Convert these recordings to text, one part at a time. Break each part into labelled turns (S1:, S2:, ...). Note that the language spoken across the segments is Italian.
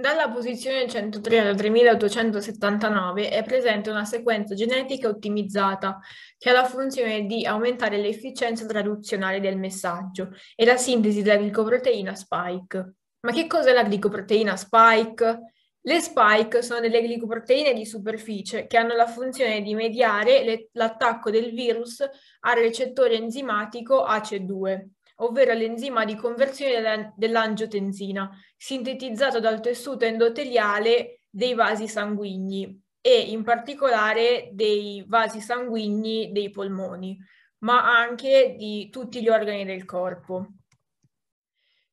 S1: Dalla posizione 103 alla 3879 è presente una sequenza genetica ottimizzata che ha la funzione di aumentare l'efficienza traduzionale del messaggio e la sintesi della glicoproteina spike. Ma che cos'è la glicoproteina spike? Le spike sono delle glicoproteine di superficie che hanno la funzione di mediare le- l'attacco del virus al recettore enzimatico AC2 ovvero l'enzima di conversione dell'angiotensina, sintetizzato dal tessuto endoteliale dei vasi sanguigni e in particolare dei vasi sanguigni dei polmoni, ma anche di tutti gli organi del corpo.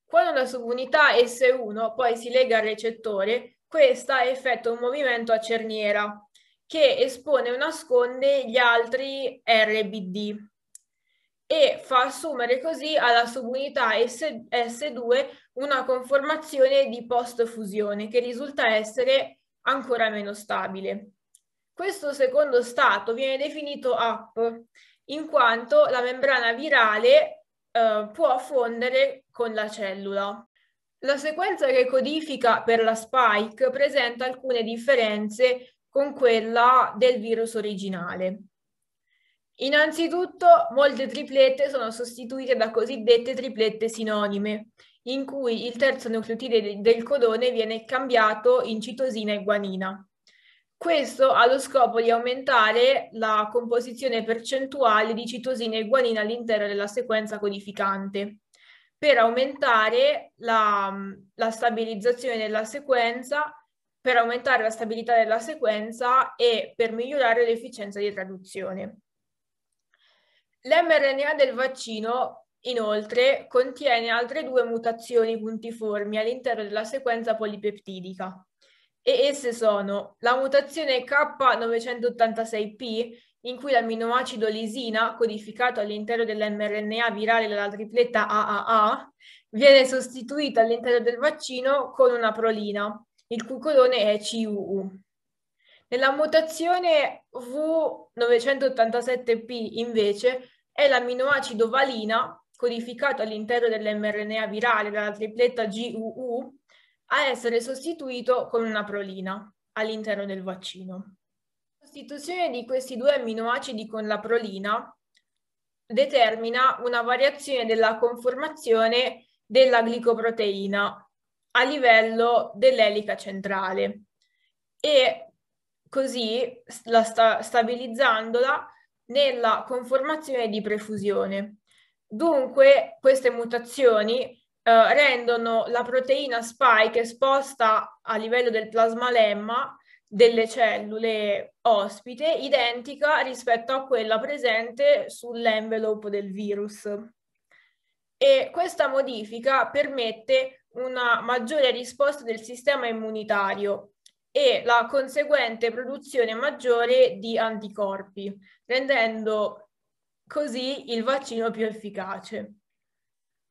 S1: Quando la subunità S1 poi si lega al recettore, questa effettua un movimento a cerniera che espone o nasconde gli altri RBD, e fa assumere così alla subunità S- S2 una conformazione di post-fusione che risulta essere ancora meno stabile. Questo secondo stato viene definito up in quanto la membrana virale eh, può fondere con la cellula. La sequenza che codifica per la spike presenta alcune differenze con quella del virus originale. Innanzitutto, molte triplette sono sostituite da cosiddette triplette sinonime, in cui il terzo nucleotide del codone viene cambiato in citosina e guanina. Questo ha lo scopo di aumentare la composizione percentuale di citosina e guanina all'interno della sequenza codificante, per aumentare la, la stabilizzazione della sequenza, per aumentare la stabilità della sequenza e per migliorare l'efficienza di traduzione. L'mRNA del vaccino, inoltre, contiene altre due mutazioni puntiformi all'interno della sequenza polipeptidica. E esse sono la mutazione K986P, in cui l'amminoacido lisina, codificato all'interno dell'mRNA virale della tripletta AAA, viene sostituito all'interno del vaccino con una prolina, il cui colone è CUU. Nella mutazione V987P invece è l'amminoacido valina codificato all'interno dell'mRNA virale dalla tripletta GUU a essere sostituito con una prolina all'interno del vaccino. La sostituzione di questi due amminoacidi con la prolina determina una variazione della conformazione della glicoproteina a livello dell'elica centrale e così sta- stabilizzandola nella conformazione di prefusione. Dunque, queste mutazioni eh, rendono la proteina spike esposta a livello del plasmalemma delle cellule ospite identica rispetto a quella presente sull'envelope del virus. E questa modifica permette una maggiore risposta del sistema immunitario, e la conseguente produzione maggiore di anticorpi, rendendo così il vaccino più efficace.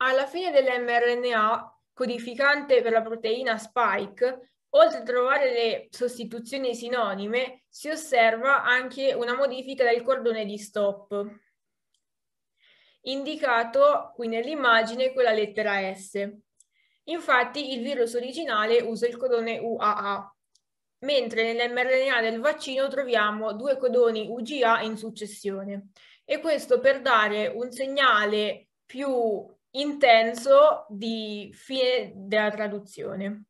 S1: Alla fine dell'mRNA, codificante per la proteina spike, oltre a trovare le sostituzioni sinonime, si osserva anche una modifica del cordone di stop. Indicato qui nell'immagine con la lettera S. Infatti il virus originale usa il codone UAA, mentre nell'mRNA del vaccino troviamo due codoni UGA in successione. E questo per dare un segnale più intenso di fine della traduzione.